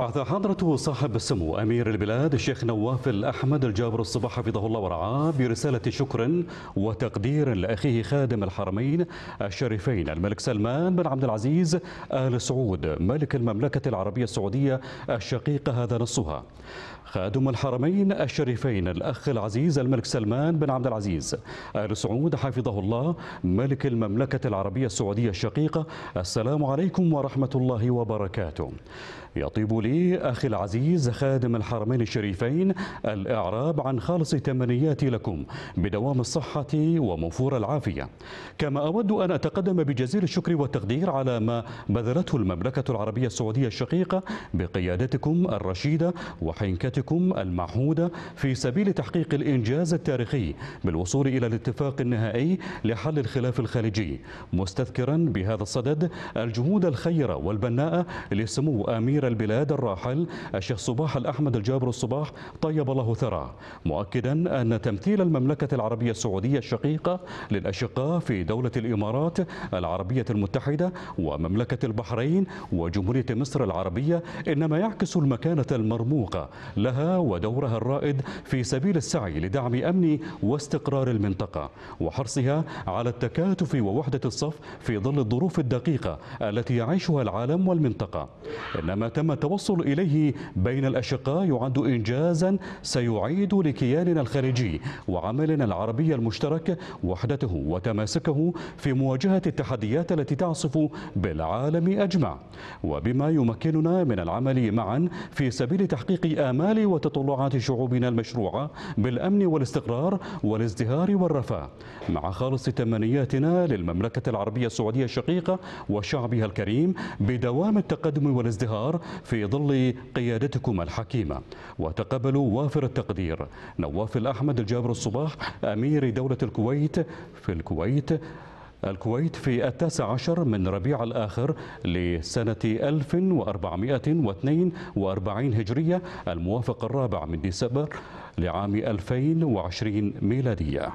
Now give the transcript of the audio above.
بعث حضرة صاحب السمو أمير البلاد الشيخ نواف الأحمد الجابر الصباح حفظه الله ورعاه برسالة شكر وتقدير لأخيه خادم الحرمين الشريفين الملك سلمان بن عبد العزيز آل سعود ملك المملكة العربية السعودية الشقيقة هذا نصها خادم الحرمين الشريفين الأخ العزيز الملك سلمان بن عبد العزيز آل سعود حفظه الله ملك المملكة العربية السعودية الشقيقة السلام عليكم ورحمة الله وبركاته يطيب لي أخي العزيز خادم الحرمين الشريفين الإعراب عن خالص تمنياتي لكم بدوام الصحة وموفور العافية كما أود أن أتقدم بجزيل الشكر والتقدير على ما بذلته المملكة العربية السعودية الشقيقة بقيادتكم الرشيدة وحنكتكم جهودكم المعهودة في سبيل تحقيق الإنجاز التاريخي بالوصول إلى الاتفاق النهائي لحل الخلاف الخليجي مستذكرا بهذا الصدد الجهود الخيرة والبناءة لسمو أمير البلاد الراحل الشيخ صباح الأحمد الجابر الصباح طيب الله ثراه مؤكدا أن تمثيل المملكة العربية السعودية الشقيقة للأشقاء في دولة الإمارات العربية المتحدة ومملكة البحرين وجمهورية مصر العربية إنما يعكس المكانة المرموقة لها ودورها الرائد في سبيل السعي لدعم أمن واستقرار المنطقة وحرصها على التكاتف ووحدة الصف في ظل الظروف الدقيقة التي يعيشها العالم والمنطقة إنما تم التوصل إليه بين الأشقاء يعد إنجازا سيعيد لكياننا الخارجي وعملنا العربي المشترك وحدته وتماسكه في مواجهة التحديات التي تعصف بالعالم أجمع وبما يمكننا من العمل معا في سبيل تحقيق آمال الأمل وتطلعات شعوبنا المشروعة بالأمن والاستقرار والازدهار والرفاه مع خالص تمنياتنا للمملكة العربية السعودية الشقيقة وشعبها الكريم بدوام التقدم والازدهار في ظل قيادتكم الحكيمة وتقبلوا وافر التقدير نواف الأحمد الجابر الصباح أمير دولة الكويت في الكويت الكويت في التاسع عشر من ربيع الآخر لسنة 1442 هجرية الموافق الرابع من ديسمبر لعام 2020 ميلادية